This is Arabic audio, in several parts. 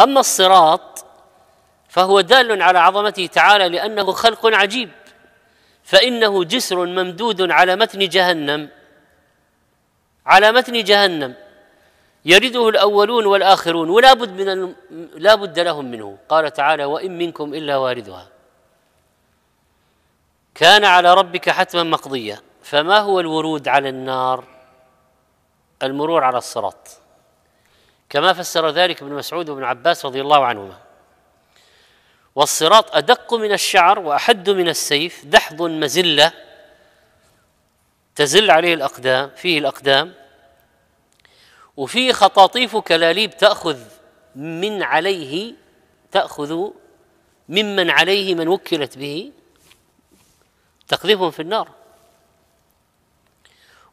أما الصراط فهو دال على عظمته تعالى لأنه خلق عجيب فإنه جسر ممدود على متن جهنم على متن جهنم يرده الأولون والآخرون ولا بد من لا بد لهم منه قال تعالى وإن منكم إلا واردها كان على ربك حتما مقضيا فما هو الورود على النار المرور على الصراط كما فسر ذلك ابن مسعود وابن عباس رضي الله عنهما والصراط أدق من الشعر وأحد من السيف دحض مزلة تزل عليه الأقدام فيه الأقدام وفيه خطاطيف كلاليب تأخذ من عليه تأخذ ممن عليه من وكلت به تقذفهم في النار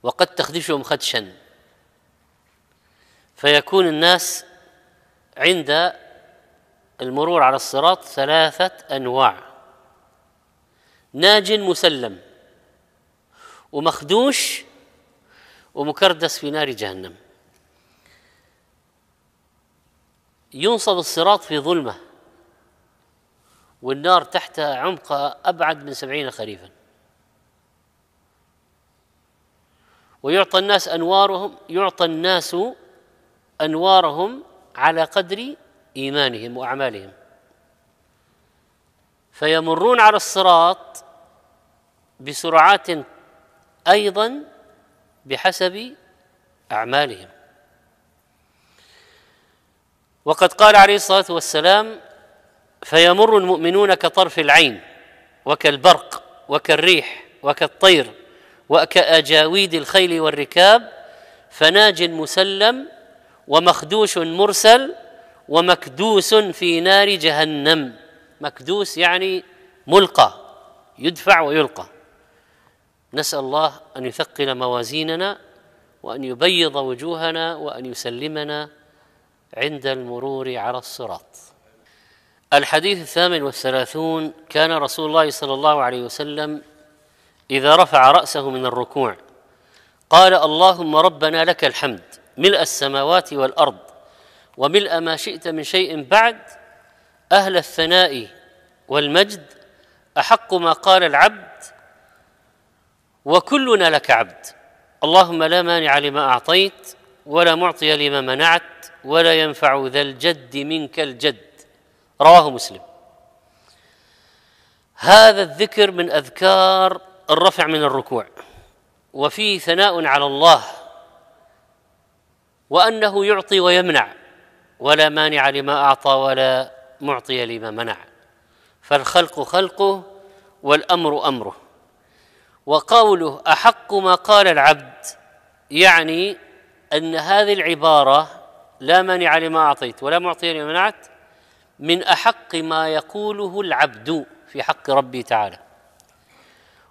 وقد تخدشهم خدشا فيكون الناس عند المرور على الصراط ثلاثة أنواع ناج مسلم ومخدوش ومكردس في نار جهنم ينصب الصراط في ظلمة والنار تحتها عمق أبعد من سبعين خريفا ويعطى الناس أنوارهم يعطى الناس انوارهم على قدر ايمانهم واعمالهم فيمرون على الصراط بسرعات ايضا بحسب اعمالهم وقد قال عليه الصلاه والسلام فيمر المؤمنون كطرف العين وكالبرق وكالريح وكالطير وكاجاويد الخيل والركاب فناج مسلم ومخدوش مرسل ومكدوس في نار جهنم مكدوس يعني ملقى يدفع ويلقى نسال الله ان يثقل موازيننا وان يبيض وجوهنا وان يسلمنا عند المرور على الصراط الحديث الثامن والثلاثون كان رسول الله صلى الله عليه وسلم اذا رفع راسه من الركوع قال اللهم ربنا لك الحمد ملء السماوات والارض وملء ما شئت من شيء بعد اهل الثناء والمجد احق ما قال العبد وكلنا لك عبد اللهم لا مانع لما اعطيت ولا معطي لما منعت ولا ينفع ذا الجد منك الجد رواه مسلم هذا الذكر من اذكار الرفع من الركوع وفيه ثناء على الله وانه يعطي ويمنع ولا مانع لما اعطى ولا معطي لما منع فالخلق خلقه والامر امره وقوله احق ما قال العبد يعني ان هذه العباره لا مانع لما اعطيت ولا معطي لما منعت من احق ما يقوله العبد في حق ربه تعالى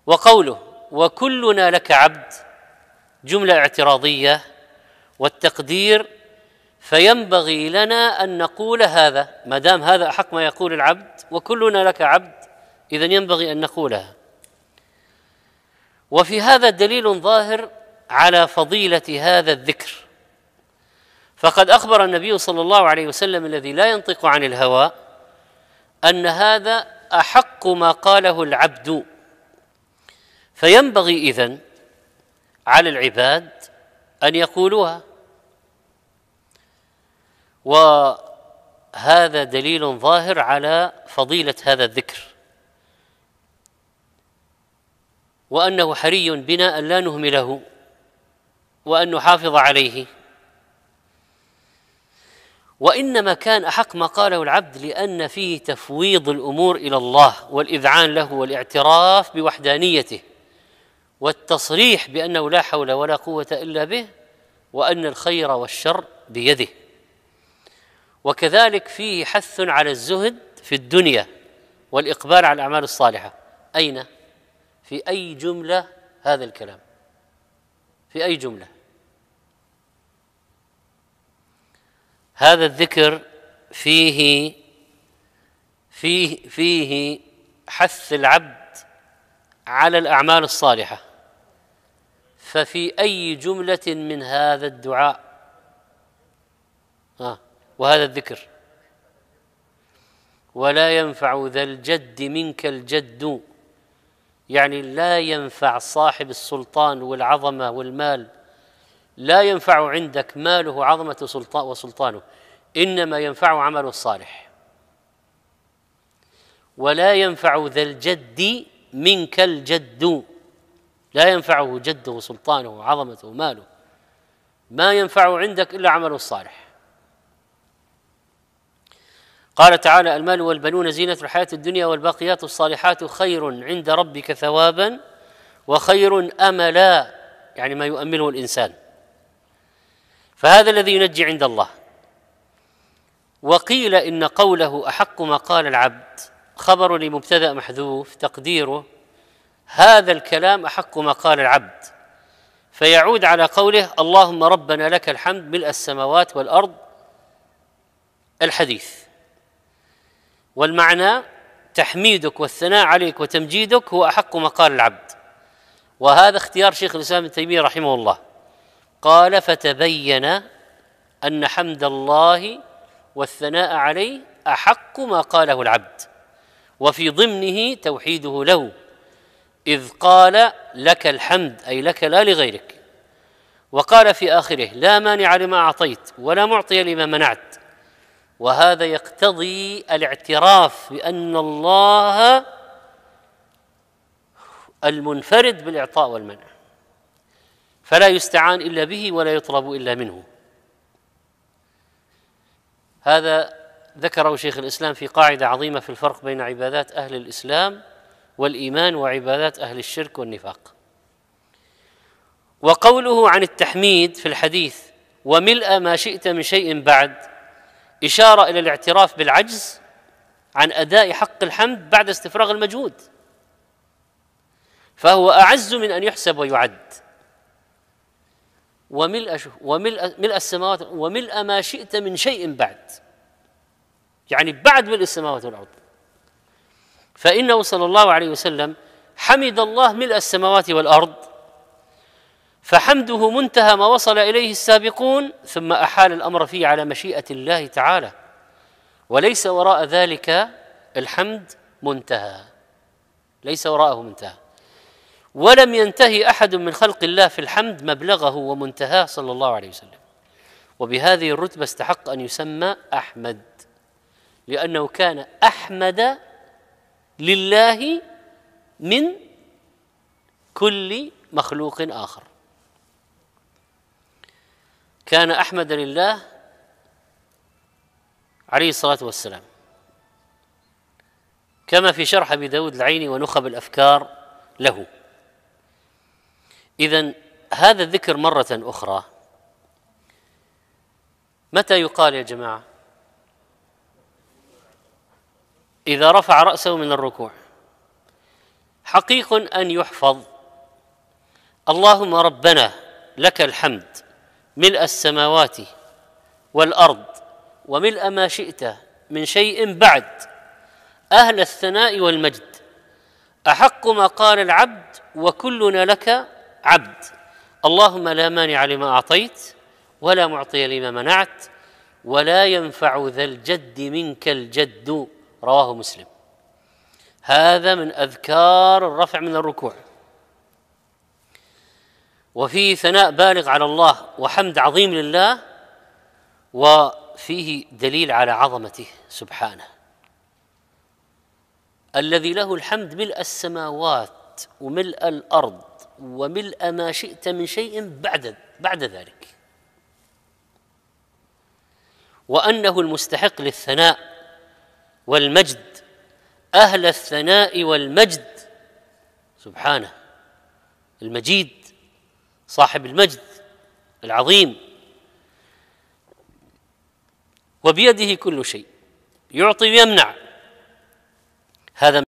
وقوله وكلنا لك عبد جمله اعتراضيه والتقدير فينبغي لنا ان نقول هذا ما دام هذا احق ما يقول العبد وكلنا لك عبد اذا ينبغي ان نقولها وفي هذا دليل ظاهر على فضيله هذا الذكر فقد اخبر النبي صلى الله عليه وسلم الذي لا ينطق عن الهوى ان هذا احق ما قاله العبد فينبغي اذن على العباد ان يقولوها وهذا دليل ظاهر على فضيلة هذا الذكر وأنه حري بنا أن لا نهمله وأن نحافظ عليه وإنما كان أحق ما قاله العبد لأن فيه تفويض الأمور إلى الله والإذعان له والاعتراف بوحدانيته والتصريح بأنه لا حول ولا قوة إلا به وأن الخير والشر بيده وكذلك فيه حث على الزهد في الدنيا والإقبال على الأعمال الصالحة أين؟ في أي جملة هذا الكلام في أي جملة هذا الذكر فيه فيه فيه حث العبد على الأعمال الصالحة ففي أي جملة من هذا الدعاء آه وهذا الذكر ولا ينفع ذا الجد منك الجد يعني لا ينفع صاحب السلطان والعظمه والمال لا ينفع عندك ماله عظمه سلطان وسلطانه انما ينفع عمله الصالح ولا ينفع ذا الجد منك الجد لا ينفعه جده سلطانه عظمته ماله ما ينفع عندك الا عمله الصالح قال تعالى المال والبنون زينة الحياة الدنيا والباقيات الصالحات خير عند ربك ثوابا وخير أملا يعني ما يؤمله الإنسان فهذا الذي ينجي عند الله وقيل إن قوله أحق ما قال العبد خبر لمبتدأ محذوف تقديره هذا الكلام أحق ما قال العبد فيعود على قوله اللهم ربنا لك الحمد ملء السماوات والأرض الحديث والمعنى تحميدك والثناء عليك وتمجيدك هو احق مقال العبد وهذا اختيار شيخ الاسلام ابن تيميه رحمه الله قال فتبين ان حمد الله والثناء عليه احق ما قاله العبد وفي ضمنه توحيده له اذ قال لك الحمد اي لك لا لغيرك وقال في اخره لا مانع لما اعطيت ولا معطي لما منعت وهذا يقتضي الاعتراف بان الله المنفرد بالاعطاء والمنع فلا يستعان الا به ولا يطلب الا منه هذا ذكره شيخ الاسلام في قاعده عظيمه في الفرق بين عبادات اهل الاسلام والايمان وعبادات اهل الشرك والنفاق وقوله عن التحميد في الحديث وملء ما شئت من شيء بعد إشارة إلى الاعتراف بالعجز عن أداء حق الحمد بعد استفراغ المجهود فهو أعز من أن يحسب ويعد وملء وملء ملء السماوات وملء ما شئت من شيء بعد يعني بعد ملء السماوات والأرض فإنه صلى الله عليه وسلم حمد الله ملء السماوات والأرض فحمده منتهى ما وصل اليه السابقون ثم احال الامر فيه على مشيئه الله تعالى وليس وراء ذلك الحمد منتهى ليس وراءه منتهى ولم ينتهي احد من خلق الله في الحمد مبلغه ومنتهاه صلى الله عليه وسلم وبهذه الرتبه استحق ان يسمى احمد لانه كان احمد لله من كل مخلوق اخر كان احمد لله عليه الصلاه والسلام كما في شرح ابي داود العيني ونخب الافكار له اذا هذا الذكر مره اخرى متى يقال يا جماعه اذا رفع راسه من الركوع حقيق ان يحفظ اللهم ربنا لك الحمد ملء السماوات والارض وملء ما شئت من شيء بعد اهل الثناء والمجد احق ما قال العبد وكلنا لك عبد اللهم لا مانع لما اعطيت ولا معطي لما منعت ولا ينفع ذا الجد منك الجد رواه مسلم هذا من اذكار الرفع من الركوع وفيه ثناء بالغ على الله وحمد عظيم لله وفيه دليل على عظمته سبحانه الذي له الحمد ملء السماوات وملء الارض وملء ما شئت من شيء بعد بعد ذلك وانه المستحق للثناء والمجد اهل الثناء والمجد سبحانه المجيد صاحب المجد العظيم وبيده كل شيء يعطي ويمنع هذا